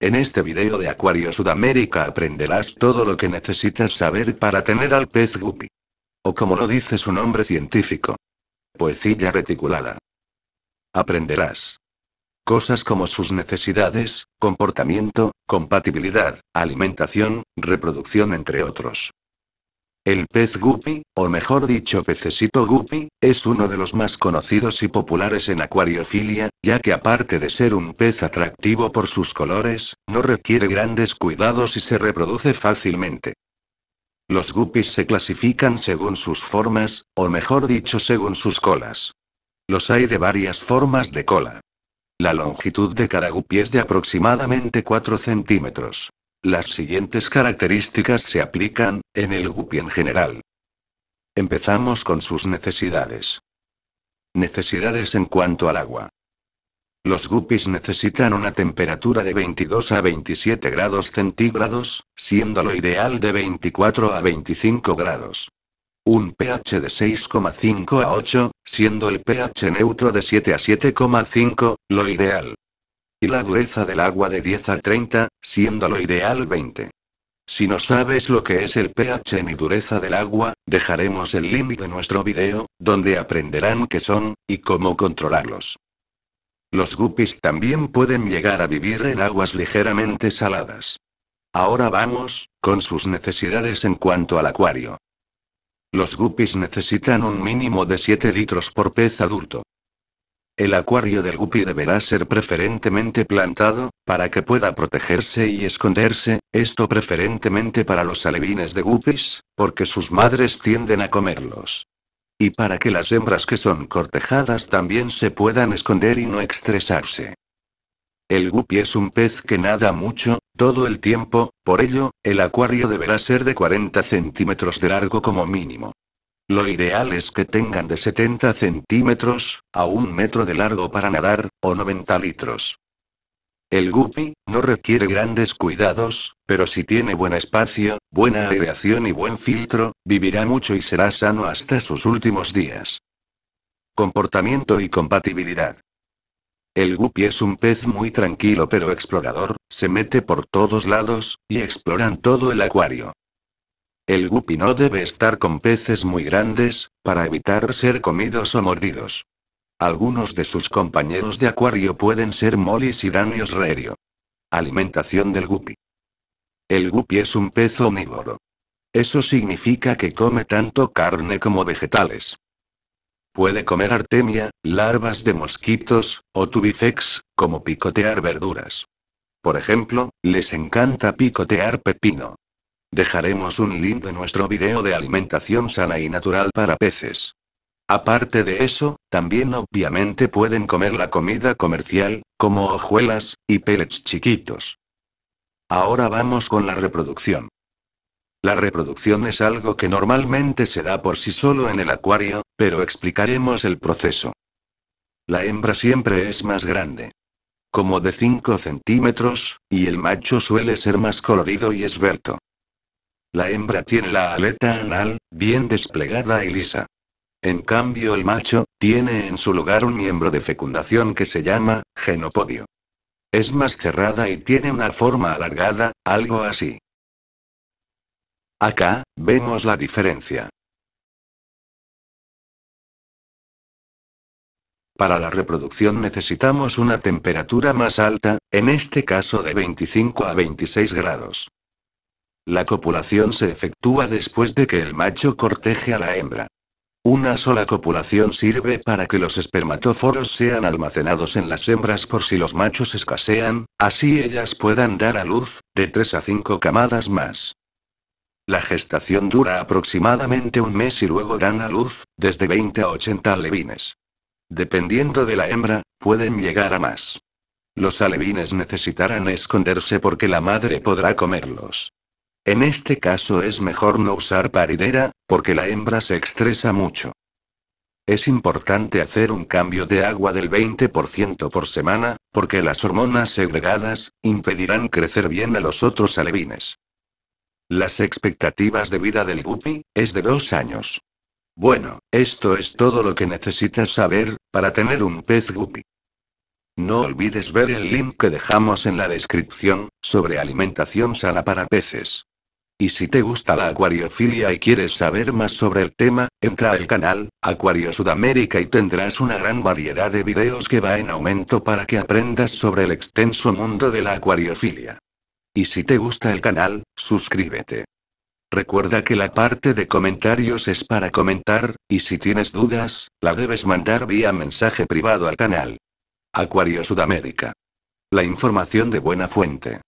En este video de Acuario Sudamérica aprenderás todo lo que necesitas saber para tener al pez guppy. O como lo dice su nombre científico. Poecilla reticulada. Aprenderás cosas como sus necesidades, comportamiento, compatibilidad, alimentación, reproducción entre otros. El pez guppy, o mejor dicho pececito guppy, es uno de los más conocidos y populares en acuariofilia, ya que aparte de ser un pez atractivo por sus colores, no requiere grandes cuidados y se reproduce fácilmente. Los guppies se clasifican según sus formas, o mejor dicho según sus colas. Los hay de varias formas de cola. La longitud de cada guppy es de aproximadamente 4 centímetros. Las siguientes características se aplican, en el guppy en general. Empezamos con sus necesidades. Necesidades en cuanto al agua. Los guppies necesitan una temperatura de 22 a 27 grados centígrados, siendo lo ideal de 24 a 25 grados. Un pH de 6,5 a 8, siendo el pH neutro de 7 a 7,5, lo ideal. Y la dureza del agua de 10 a 30, siendo lo ideal 20. Si no sabes lo que es el pH ni dureza del agua, dejaremos el link de nuestro video, donde aprenderán qué son, y cómo controlarlos. Los guppies también pueden llegar a vivir en aguas ligeramente saladas. Ahora vamos, con sus necesidades en cuanto al acuario. Los guppies necesitan un mínimo de 7 litros por pez adulto. El acuario del guppy deberá ser preferentemente plantado, para que pueda protegerse y esconderse, esto preferentemente para los alevines de guppies, porque sus madres tienden a comerlos. Y para que las hembras que son cortejadas también se puedan esconder y no estresarse. El guppy es un pez que nada mucho, todo el tiempo, por ello, el acuario deberá ser de 40 centímetros de largo como mínimo. Lo ideal es que tengan de 70 centímetros a un metro de largo para nadar, o 90 litros. El guppy no requiere grandes cuidados, pero si tiene buen espacio, buena aireación y buen filtro, vivirá mucho y será sano hasta sus últimos días. Comportamiento y compatibilidad. El guppy es un pez muy tranquilo pero explorador, se mete por todos lados, y exploran todo el acuario. El guppy no debe estar con peces muy grandes, para evitar ser comidos o mordidos. Algunos de sus compañeros de acuario pueden ser molis y danios rerio. Alimentación del guppy. El guppy es un pez omnívoro. Eso significa que come tanto carne como vegetales. Puede comer artemia, larvas de mosquitos, o tubifex, como picotear verduras. Por ejemplo, les encanta picotear pepino. Dejaremos un link de nuestro video de alimentación sana y natural para peces. Aparte de eso, también obviamente pueden comer la comida comercial, como hojuelas, y pellets chiquitos. Ahora vamos con la reproducción. La reproducción es algo que normalmente se da por sí solo en el acuario, pero explicaremos el proceso. La hembra siempre es más grande, como de 5 centímetros, y el macho suele ser más colorido y esbelto. La hembra tiene la aleta anal, bien desplegada y lisa. En cambio el macho, tiene en su lugar un miembro de fecundación que se llama, genopodio. Es más cerrada y tiene una forma alargada, algo así. Acá, vemos la diferencia. Para la reproducción necesitamos una temperatura más alta, en este caso de 25 a 26 grados. La copulación se efectúa después de que el macho corteje a la hembra. Una sola copulación sirve para que los espermatoforos sean almacenados en las hembras por si los machos escasean, así ellas puedan dar a luz, de 3 a 5 camadas más. La gestación dura aproximadamente un mes y luego dan a luz, desde 20 a 80 alevines. Dependiendo de la hembra, pueden llegar a más. Los alevines necesitarán esconderse porque la madre podrá comerlos. En este caso es mejor no usar paridera, porque la hembra se estresa mucho. Es importante hacer un cambio de agua del 20% por semana, porque las hormonas segregadas impedirán crecer bien a los otros alevines. Las expectativas de vida del guppy es de dos años. Bueno, esto es todo lo que necesitas saber para tener un pez guppy. No olvides ver el link que dejamos en la descripción sobre alimentación sana para peces. Y si te gusta la acuariofilia y quieres saber más sobre el tema, entra al canal Acuario Sudamérica y tendrás una gran variedad de videos que va en aumento para que aprendas sobre el extenso mundo de la acuariofilia. Y si te gusta el canal, suscríbete. Recuerda que la parte de comentarios es para comentar, y si tienes dudas, la debes mandar vía mensaje privado al canal. Acuario Sudamérica. La información de buena fuente.